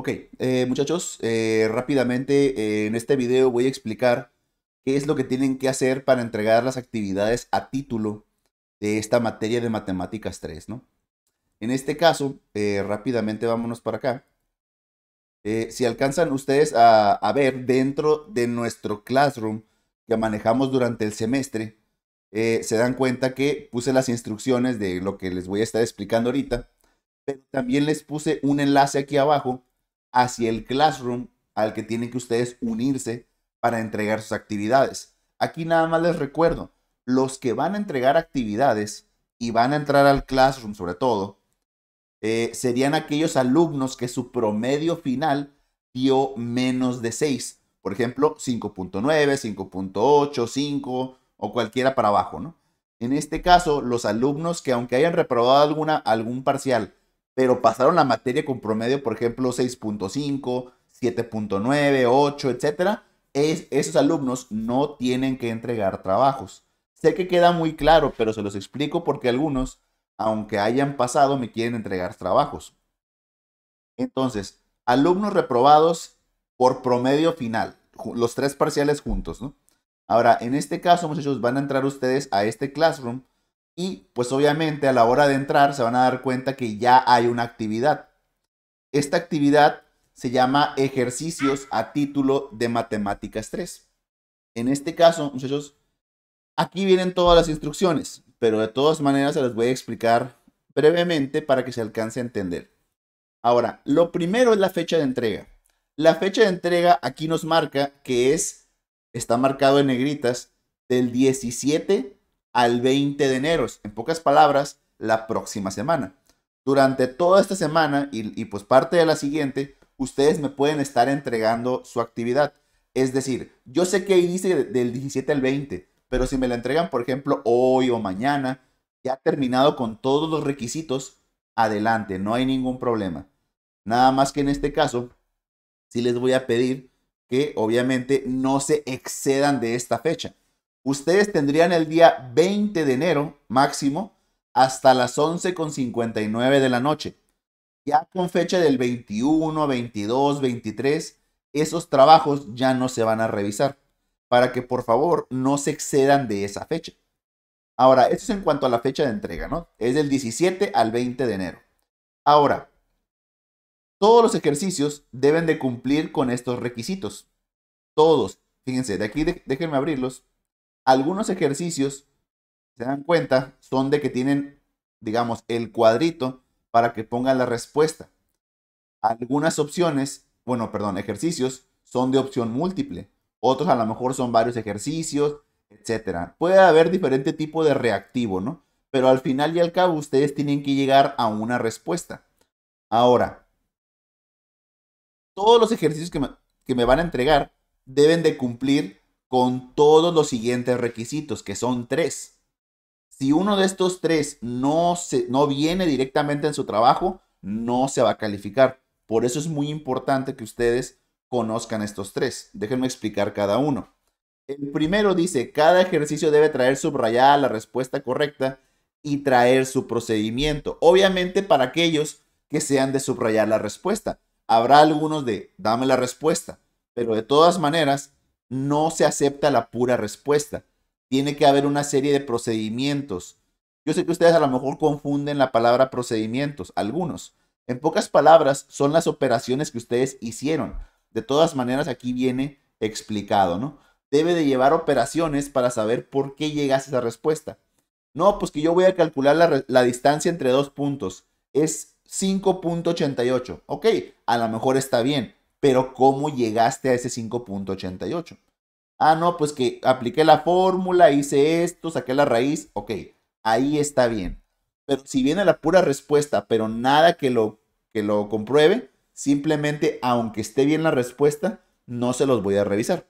Ok, eh, muchachos, eh, rápidamente en este video voy a explicar qué es lo que tienen que hacer para entregar las actividades a título de esta materia de matemáticas 3, ¿no? En este caso, eh, rápidamente vámonos para acá. si alcanzan ustedes a, a, ver dentro de nuestro classroom que manejamos durante el semestre, se dan cuenta que puse las instrucciones de lo que les voy a estar explicando ahorita, pero también les puse un enlace aquí abajo hacia el classroom al que tienen que ustedes unirse para entregar sus actividades. Aquí nada más les recuerdo, los que van a entregar actividades y van a entrar al classroom sobre todo, eh, serían aquellos alumnos que su promedio final dio menos de 6. Por ejemplo, 5.9, 5.8, 5 o cualquiera para abajo, ¿no? En este caso, los alumnos que aunque hayan reprobado alguna, algún parcial, pero pasaron la materia con promedio, por ejemplo, 6.5, 7.9, 8, etc. Es, esos alumnos no tienen que entregar trabajos. Sé que queda muy claro, pero se los explico porque algunos, aunque hayan pasado, me quieren entregar trabajos. Entonces, alumnos reprobados por promedio final, los tres parciales juntos, Ahora, en este caso, muchachos, van a entrar ustedes a este classroom y pues obviamente a la hora de entrar se van a dar cuenta que ya hay una actividad. Esta actividad se llama ejercicios a título de matemáticas 3. En este caso, muchachos, aquí vienen todas las instrucciones, pero de todas maneras se las voy a explicar brevemente para que se alcance a entender. Ahora, lo primero es la fecha de entrega. La fecha de entrega aquí nos marca que es, está marcado en negritas, del 17 al 20 de enero. En pocas palabras, la próxima semana. Durante toda esta semana y, pues parte de la siguiente, ustedes me pueden estar entregando su actividad. Es decir, yo sé que ahí dice del 17 al 20, pero si me la entregan, por ejemplo, hoy o mañana, ya terminado con todos los requisitos, adelante, no hay ningún problema. Nada más que en este caso, si les voy a pedir que obviamente no se excedan de esta fecha. Ustedes tendrían el día 20 de enero máximo hasta las 11.59 de la noche. Ya con fecha del 21, 22, 23, esos trabajos ya no se van a revisar para que por favor no se excedan de esa fecha. Ahora, esto es en cuanto a la fecha de entrega, ¿no? Es del 17 al 20 de enero. Ahora, todos los ejercicios deben de cumplir con estos requisitos. Todos. Fíjense, de aquí déjenme abrirlos algunos ejercicios, se dan cuenta, son de que tienen, digamos, el cuadrito para que pongan la respuesta. Algunas opciones, bueno, perdón, ejercicios son de opción múltiple. Otros a lo mejor son varios ejercicios, etc. Puede haber diferente tipo de reactivo, ¿no? Pero al final y al cabo ustedes tienen que llegar a una respuesta. Ahora, todos los ejercicios que me, que me van a entregar deben de cumplir con todos los siguientes requisitos, que son tres. Si uno de estos tres no, se, no viene directamente en su trabajo, no se va a calificar. Por eso es muy importante que ustedes conozcan estos tres. Déjenme explicar cada uno. El primero dice, cada ejercicio debe traer subrayada la respuesta correcta y traer su procedimiento. Obviamente para aquellos que sean de subrayar la respuesta. Habrá algunos de, dame la respuesta, pero de todas maneras, no se acepta la pura respuesta. Tiene que haber una serie de procedimientos. Yo sé que ustedes a lo mejor confunden la palabra procedimientos, algunos. En pocas palabras, son las operaciones que ustedes hicieron. De todas maneras, aquí viene explicado, ¿no? Debe de llevar operaciones para saber por qué llegas a esa respuesta. No, pues que yo voy a calcular la, la distancia entre dos puntos. Es 5.88. Ok, a lo mejor está bien pero ¿cómo llegaste a ese 5.88? Ah, no, pues que apliqué la fórmula, hice esto, saqué la raíz, ok, ahí está bien. Pero si viene la pura respuesta, pero nada que lo, que lo compruebe, simplemente aunque esté bien la respuesta, no se los voy a revisar.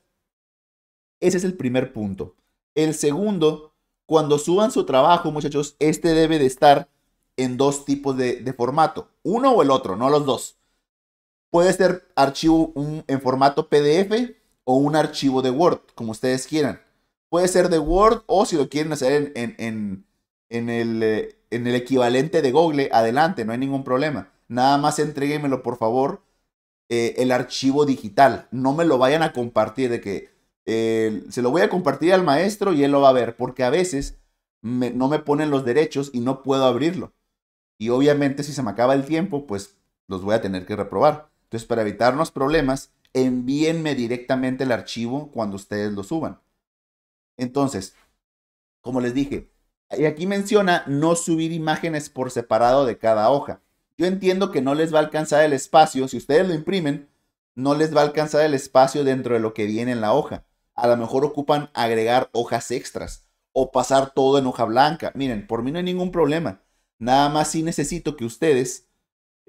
Ese es el primer punto. El segundo, cuando suban su trabajo, muchachos, este debe de estar en dos tipos de formato, uno o el otro, no los dos. Puede ser archivo en formato PDF o un archivo de Word, como ustedes quieran. Puede ser de Word o si lo quieren hacer en, el, eh, en el equivalente de Google, adelante, no hay ningún problema. Nada más entréguemelo, por favor, eh, el archivo digital. No me lo vayan a compartir de que eh, se lo voy a compartir al maestro y él lo va a ver, porque a veces no me ponen los derechos y no puedo abrirlo. Y obviamente si se me acaba el tiempo, pues los voy a tener que reprobar. Entonces, para evitarnos problemas, envíenme directamente el archivo cuando ustedes lo suban. Entonces, como les dije, y aquí menciona no subir imágenes por separado de cada hoja. Yo entiendo que no les va a alcanzar el espacio, si ustedes lo imprimen, no les va a alcanzar el espacio dentro de lo que viene en la hoja. A lo mejor ocupan agregar hojas extras o pasar todo en hoja blanca. Miren, por mí no hay ningún problema. Nada más sí necesito que ustedes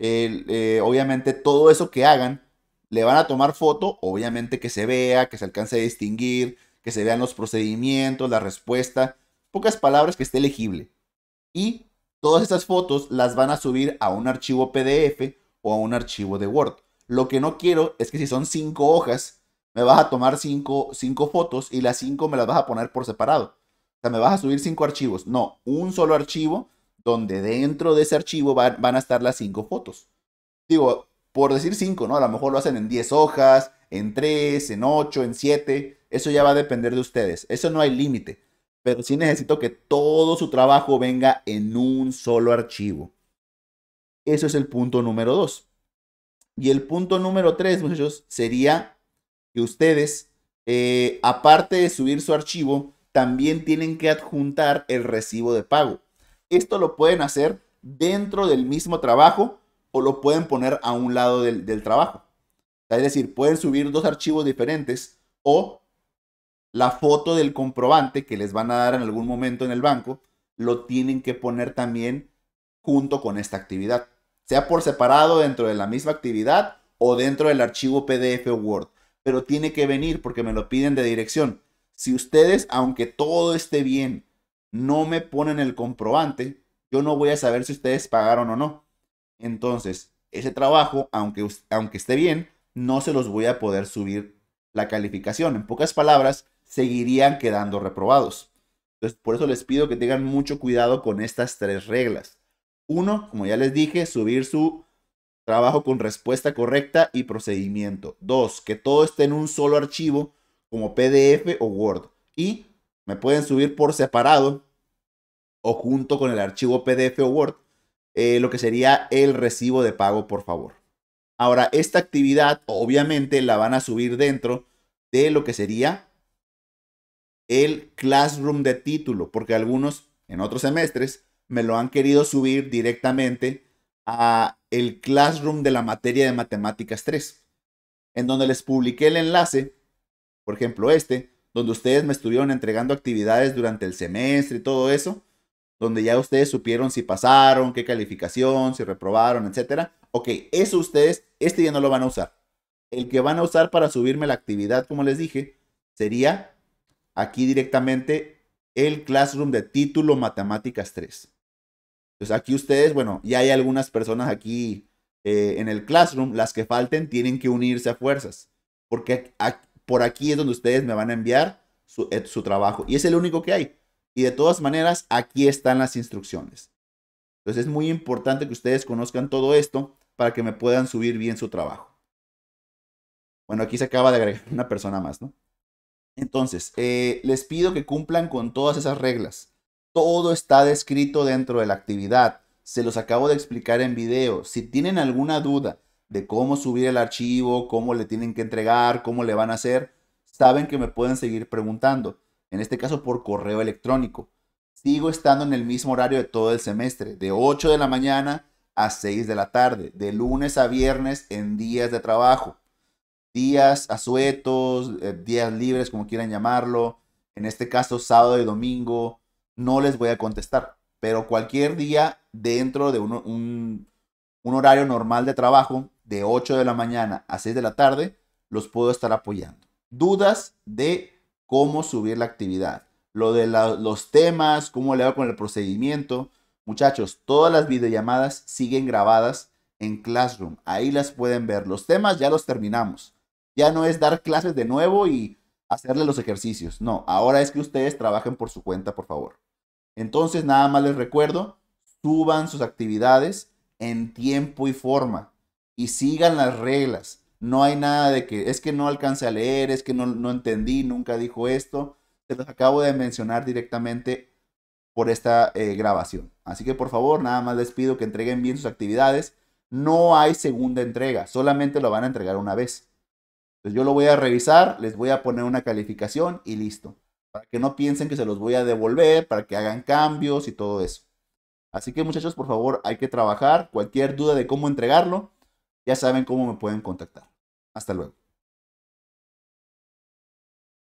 eh, obviamente todo eso que hagan, le van a tomar foto, obviamente que se vea, que se alcance a distinguir, que se vean los procedimientos, la respuesta, pocas palabras que esté legible. Y todas esas fotos las van a subir a un archivo PDF o a un archivo de Word. Lo que no quiero es que si son cinco hojas, me vas a tomar cinco, cinco fotos y las cinco me las vas a poner por separado. O sea, me vas a subir cinco archivos. No, un solo archivo donde dentro de ese archivo van, a estar las cinco fotos. Digo, por decir cinco, ¿no? A lo mejor lo hacen en 10 hojas, en 3, en 8, en 7. Eso ya va a depender de ustedes. Eso no hay límite. Pero sí necesito que todo su trabajo venga en un solo archivo. Eso es el punto número 2. Y el punto número 3, muchachos, sería que ustedes, eh, aparte de subir su archivo, también tienen que adjuntar el recibo de pago. Esto lo pueden hacer dentro del mismo trabajo o lo pueden poner a un lado del, trabajo. Es decir, pueden subir dos archivos diferentes o la foto del comprobante que les van a dar en algún momento en el banco, lo tienen que poner también junto con esta actividad. Sea por separado dentro de la misma actividad o dentro del archivo PDF o Word. Pero tiene que venir porque me lo piden de dirección. Si ustedes, aunque todo esté bien, no me ponen el comprobante, yo no voy a saber si ustedes pagaron o no. Entonces, ese trabajo, aunque, aunque esté bien, no se los voy a poder subir la calificación. En pocas palabras, seguirían quedando reprobados. Entonces, por eso les pido que tengan mucho cuidado con estas tres reglas. Uno, como ya les dije, subir su trabajo con respuesta correcta y procedimiento. Dos, que todo esté en un solo archivo como PDF o Word. Y me pueden subir por separado o junto con el archivo PDF o Word, eh, lo que sería el recibo de pago, por favor. Ahora, esta actividad obviamente la van a subir dentro de lo que sería el classroom de título, porque algunos en otros semestres me lo han querido subir directamente a el classroom de la materia de matemáticas 3, en donde les publiqué el enlace, por ejemplo este, donde ustedes me estuvieron entregando actividades durante el semestre y todo eso, donde ya ustedes supieron si pasaron, qué calificación, si reprobaron, etcétera. Ok, eso ustedes, este ya no lo van a usar. El que van a usar para subirme la actividad, como les dije, sería aquí directamente el Classroom de título Matemáticas 3. Entonces aquí ustedes, bueno, ya hay algunas personas aquí eh, en el Classroom, las que falten tienen que unirse a fuerzas, porque aquí por aquí es donde ustedes me van a enviar eh, su, trabajo. Y es el único que hay. Y de todas maneras, aquí están las instrucciones. Entonces es muy importante que ustedes conozcan todo esto para que me puedan subir bien su trabajo. Bueno, aquí se acaba de agregar una persona más, ¿no? Entonces, eh, les pido que cumplan con todas esas reglas. Todo está descrito dentro de la actividad. Se los acabo de explicar en video. Si tienen alguna duda, de cómo subir el archivo, cómo le tienen que entregar, cómo le van a hacer, saben que me pueden seguir preguntando, en este caso por correo electrónico. Sigo estando en el mismo horario de todo el semestre, de 8 de la mañana a 6 de la tarde, de lunes a viernes en días de trabajo, días asuetos, eh, días libres, como quieran llamarlo, en este caso sábado y domingo, no les voy a contestar, pero cualquier día dentro de un, un un horario normal de trabajo de 8 de la mañana a 6 de la tarde, los puedo estar apoyando. Dudas de cómo subir la actividad, lo de los temas, cómo le hago con el procedimiento. Muchachos, todas las videollamadas siguen grabadas en Classroom. Ahí las pueden ver. Los temas ya los terminamos. Ya no es dar clases de nuevo y hacerle los ejercicios. No, ahora es que ustedes trabajen por su cuenta, por favor. Entonces, nada más les recuerdo, suban sus actividades en tiempo y forma y sigan las reglas. No hay nada de que es que no alcance a leer, es que no, entendí, nunca dijo esto. Se los acabo de mencionar directamente por esta eh, grabación. Así que por favor, nada más les pido que entreguen bien sus actividades. No hay segunda entrega, solamente lo van a entregar una vez. yo lo voy a revisar, les voy a poner una calificación y listo. Para que no piensen que se los voy a devolver, para que hagan cambios y todo eso. Así que muchachos, por favor, hay que trabajar. Cualquier duda de cómo entregarlo, ya saben cómo me pueden contactar. Hasta luego.